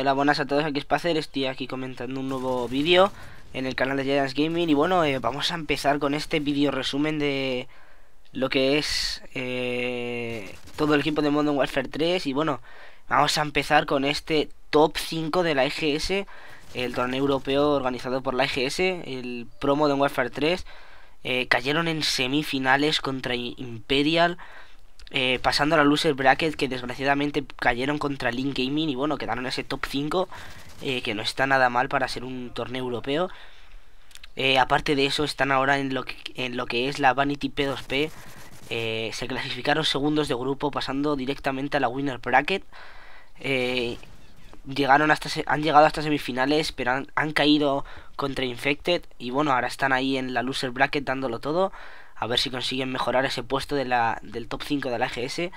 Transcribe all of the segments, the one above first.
hola, buenas a todos, aquí es Pacer, estoy aquí comentando un nuevo vídeo en el canal de Giants Gaming y bueno, eh, vamos a empezar con este vídeo resumen de lo que es eh, todo el equipo de Modern Warfare 3 y bueno, vamos a empezar con este top 5 de la EGS, el torneo europeo organizado por la EGS, el promo Modern Warfare 3, eh, cayeron en semifinales contra Imperial, eh, pasando a la loser bracket que desgraciadamente cayeron contra Link Gaming y bueno, quedaron en ese top 5 eh, que no está nada mal para ser un torneo europeo. Eh, aparte de eso están ahora en lo que, en lo que es la Vanity P2P. se clasificaron segundos de grupo pasando directamente a la Winner Bracket. llegaron hasta han llegado hasta semifinales pero han, han caído contra Infected y bueno ahora están ahí en la Loser Bracket dándolo todo a ver si consiguen mejorar ese puesto de la, del top 5 de la GS.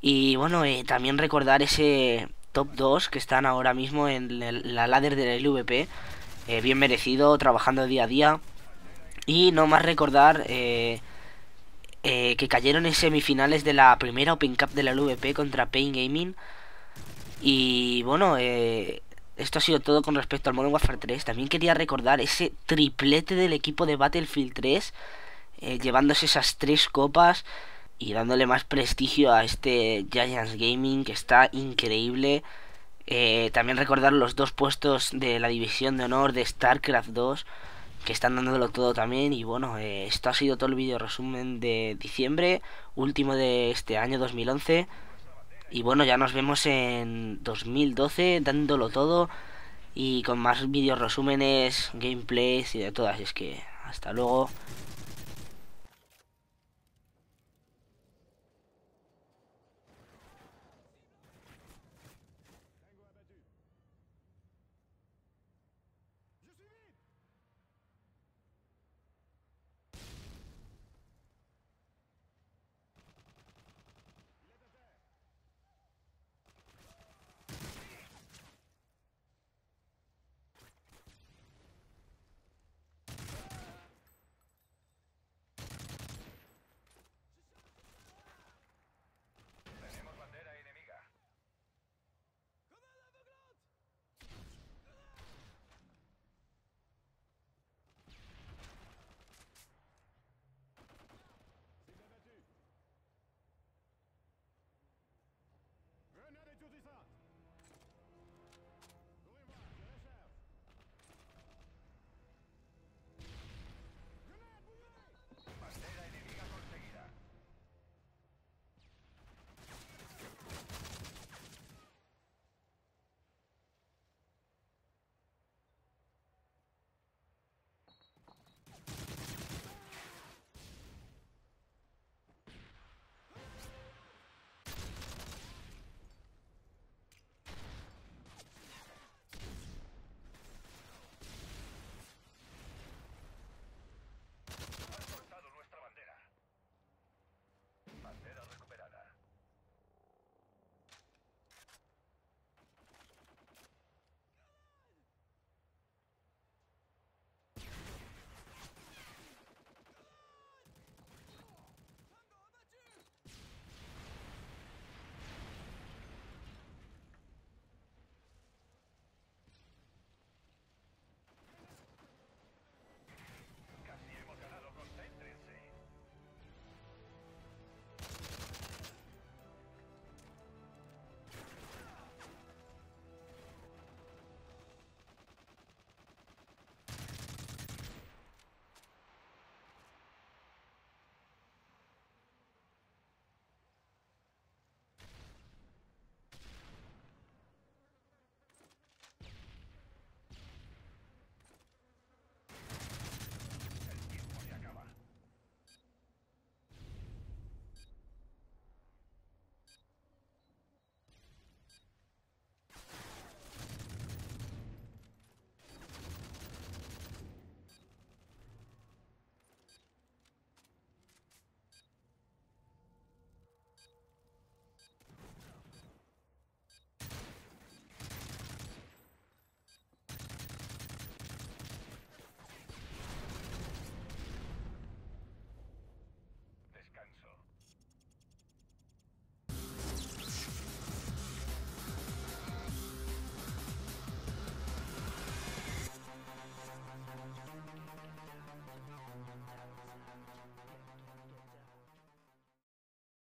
Y bueno, eh, también recordar ese top 2 que están ahora mismo en la ladder la LVP, eh, bien merecido, trabajando día a día. Y no más recordar eh, que cayeron en semifinales de la primera Open Cup de la LVP contra Pain Gaming. Y bueno, esto ha sido todo con respecto al Modern Warfare 3. También quería recordar ese triplete del equipo de Battlefield 3 eh, llevándose esas tres copas y dándole más prestigio a este Giants Gaming que está increíble. Eh, también recordar los dos puestos de la división de honor de StarCraft 2 que están dándolo todo también. Y bueno, eh, esto ha sido todo el vídeo resumen de diciembre, último de este año 2011. Y bueno, ya nos vemos en 2012 dándolo todo y con más vídeos resúmenes, gameplays y de todas. Es que hasta luego.